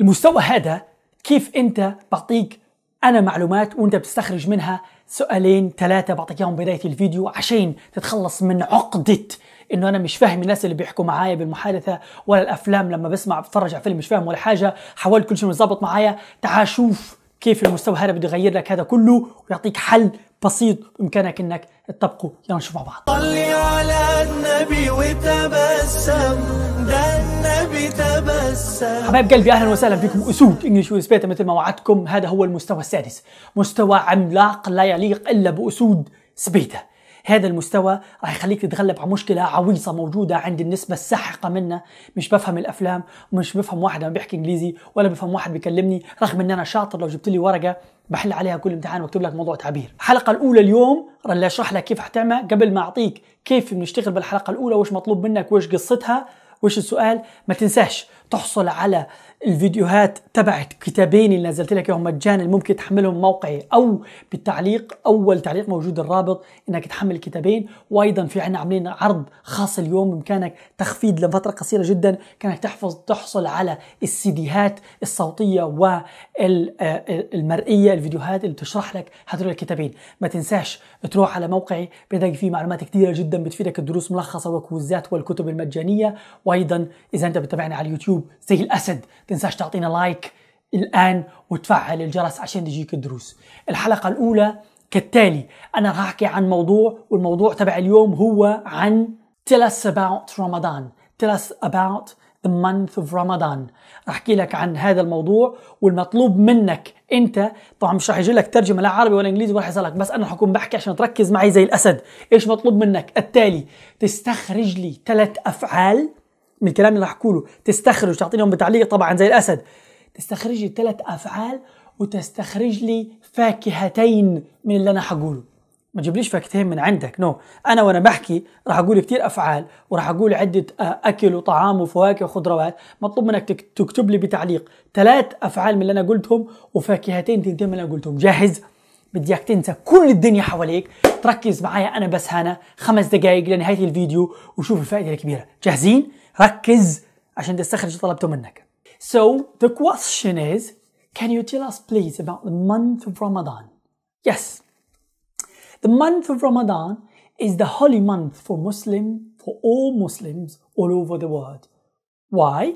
المستوى هذا كيف انت بعطيك انا معلومات وانت بتستخرج منها سؤالين ثلاثة بعطيك اياهم بداية الفيديو عشان تتخلص من عقدة انه انا مش فاهم الناس اللي بيحكوا معايا بالمحادثة ولا الافلام لما بسمع بتفرج على فيلم مش فاهم ولا حاجة حاولت كل شيء مش ظابط معايا تعال شوف كيف المستوى هذا بده يغير لك هذا كله ويعطيك حل بسيط بامكانك انك تطبقه يلا نشوف مع بعض صلي على النبي وتبسم ده حبايب قلبي اهلا وسهلا فيكم اسود انجلش وسبيتا مثل ما وعدتكم هذا هو المستوى السادس مستوى عملاق لا يليق الا باسود سبيتا هذا المستوى راح يخليك تتغلب على مشكله عويصه موجوده عند النسبه الساحقه منا مش بفهم الافلام ومش بفهم واحد عم بيحكي انجليزي ولا بفهم واحد بيكلمني رغم ان انا شاطر لو جبت لي ورقه بحل عليها كل امتحان واكتب لك موضوع تعبير الحلقه الاولى اليوم رح اشرح لك كيف حتعمل قبل ما اعطيك كيف بنشتغل بالحلقه الاولى وش مطلوب منك وش قصتها وش السؤال ما تنساش تحصل على الفيديوهات تبعت كتابين اللي نزلت لك اياهم مجانا ممكن تحملهم موقعي او بالتعليق اول تعليق موجود الرابط انك تحمل الكتابين وايضا في عنا عاملين عرض خاص اليوم بامكانك تخفيض لفتره قصيره جدا كانك تحفظ تحصل على السيديهات الصوتيه والمرئيه آه، الفيديوهات اللي بتشرح لك هذول الكتابين ما تنساش تروح على موقعي بتلاقي فيه معلومات كثيره جدا بتفيدك الدروس ملخصه وكوزات والكتب المجانيه وايضا اذا انت بتتابعني على اليوتيوب اليوتيوب زي الاسد تنساش تعطينا لايك الان وتفعل الجرس عشان تجيك الدروس الحلقه الاولى كالتالي انا راح احكي عن موضوع والموضوع تبع اليوم هو عن tell us about رمضان tell us about the month of رمضان راح احكي لك عن هذا الموضوع والمطلوب منك انت طبعا مش راح يجي لك ترجمه لا عربي ولا انجليزي ولا راح بس انا حكون بحكي عشان تركز معي زي الاسد ايش مطلوب منك التالي تستخرج لي ثلاث افعال من الكلام اللي راح اقوله تستخرج تعطيني بتعليق طبعا زي الاسد تستخرج لي ثلاث افعال وتستخرج لي فاكهتين من اللي انا حقوله ما تجيبليش فاكهتين من عندك نو no. انا وانا بحكي راح اقول كثير افعال وراح اقول عده آه، اكل وطعام وفواكه وخضروات مطلوب منك تكتب لي بتعليق ثلاث افعال من اللي انا قلتهم وفاكهتين تنتين من اللي انا قلتهم جاهز بدي اياك تنسى كل الدنيا حواليك تركز معايا انا بس هنا خمس دقائق لنهايه الفيديو وشوف الفائده الكبيره جاهزين ركز عشان تستخرج اللي طلبته منك so the question is can you tell us please about the month of ramadan yes the month of ramadan is the holy month for muslim for all muslims all over the world why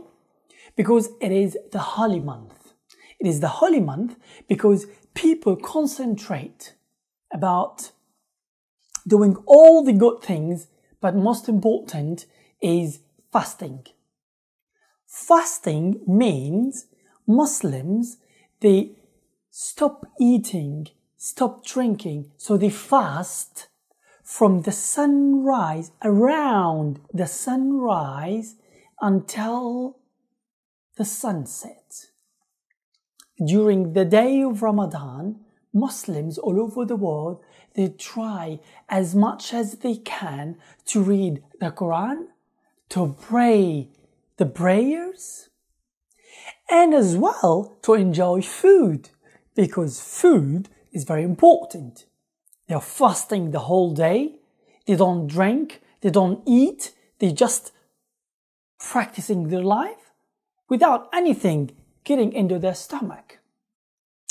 because it is the holy month it is the holy month because people concentrate about doing all the good things, but most important is fasting. Fasting means Muslims, they stop eating, stop drinking, so they fast from the sunrise, around the sunrise until the sunset. During the day of Ramadan, Muslims all over the world, they try as much as they can to read the Quran, to pray the prayers, and as well to enjoy food, because food is very important. They're fasting the whole day, they don't drink, they don't eat, they just practicing their life without anything getting into their stomach.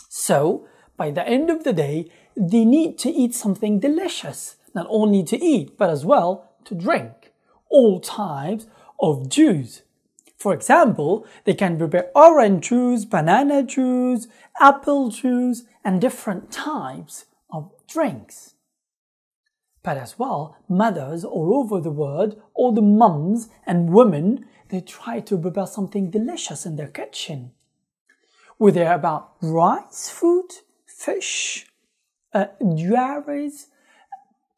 So, by the end of the day, they need to eat something delicious, not only to eat, but as well to drink. All types of juice. For example, they can prepare orange juice, banana juice, apple juice, and different types of drinks. But as well, mothers all over the world, all the mums and women, they try to prepare something delicious in their kitchen were they about rice, food, fish, uh, dairies?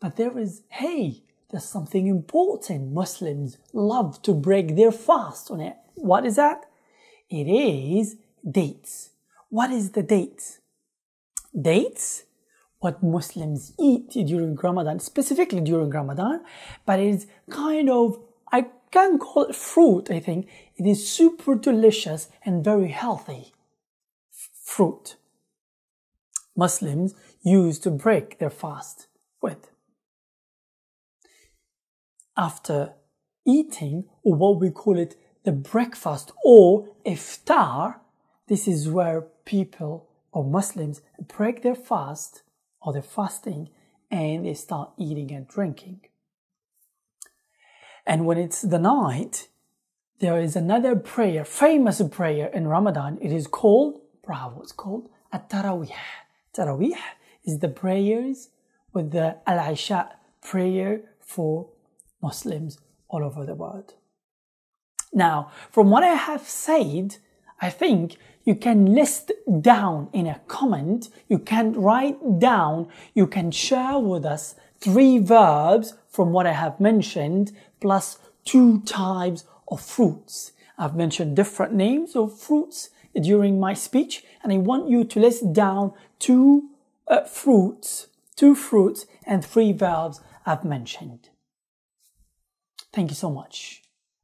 But there is, hey, there's something important. Muslims love to break their fast on it. What is that? It is dates. What is the date? Dates, what Muslims eat during Ramadan, specifically during Ramadan, but it is kind of, I can call it fruit, I think. It is super delicious and very healthy fruit Muslims use to break their fast with. After eating, or what we call it the breakfast or iftar, this is where people or Muslims break their fast or their fasting and they start eating and drinking. And when it's the night, there is another prayer, famous prayer in Ramadan. It is called bravo. It's called at-tarawih. Tarawih is the prayers with the al Aisha prayer for Muslims all over the world. Now, from what I have said, I think you can list down in a comment, you can write down, you can share with us three verbs from what I have mentioned, plus two types of fruits. I've mentioned different names of fruits during my speech and I want you to list down two uh, fruits, two fruits and three verbs I've mentioned. Thank you so much.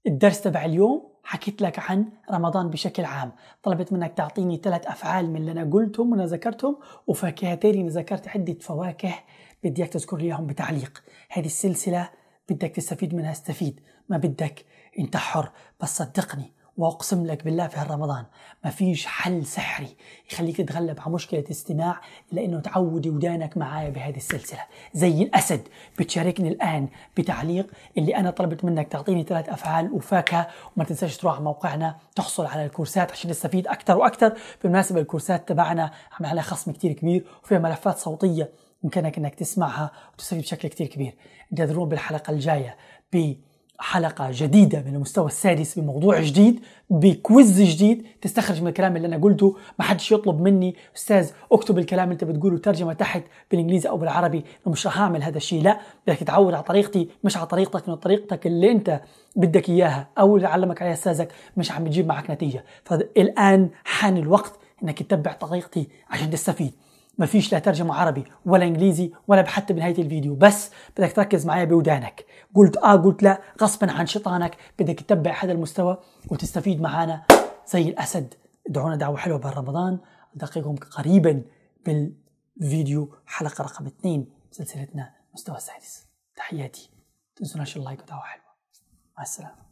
الدرس تبع اليوم حكيت لك عن رمضان بشكل عام طلبت منك تعطيني ثلاث أفعال من اللي أنا قلتهم وأنا ذكرتهم وفاكهتين أنا ذكرت عدة فواكه بدي إياك تذكر لي إياهم بتعليق هذه السلسلة بدك تستفيد منها استفيد ما بدك أنت حر بس صدقني واقسم لك بالله في هالرمضان ما فيش حل سحري يخليك تتغلب على مشكله استماع الا انه تعودي ودانك معايا بهذه السلسله زي الاسد بتشاركني الان بتعليق اللي انا طلبت منك تعطيني ثلاث افعال وفاكهه وما تنساش تروح على موقعنا تحصل على الكورسات عشان تستفيد اكثر واكثر بالمناسبه الكورسات تبعنا عم عليها خصم كثير كبير وفيها ملفات صوتيه بامكانك انك تسمعها وتستفيد بشكل كثير كبير انتظرونا بالحلقه الجايه ب حلقة جديدة من المستوى السادس بموضوع جديد بكويز جديد تستخرج من الكلام اللي أنا قلته ما حدش يطلب مني أستاذ اكتب الكلام اللي أنت بتقوله ترجمة تحت بالإنجليزي أو بالعربي مش راح أعمل هذا الشيء لا بدك تعود على طريقتي مش على طريقتك من طريقتك اللي أنت بدك إياها أو اللي علمك عليها أستاذك مش عم بتجيب معك نتيجة فالآن حان الوقت أنك تتبع طريقتي عشان تستفيد ما فيش لا ترجمة عربي ولا إنجليزي ولا حتى بنهاية الفيديو بس بدك تركز معي بودانك قلت آه قلت لا غصبا عن شيطانك بدك تتبع هذا المستوى وتستفيد معانا زي الأسد دعونا دعوة حلوة بالرمضان ألتقيكم قريبا بالفيديو حلقة رقم اثنين سلسلتنا مستوى السادس تحياتي تنسوناش اللايك ودعوة حلوة مع السلامة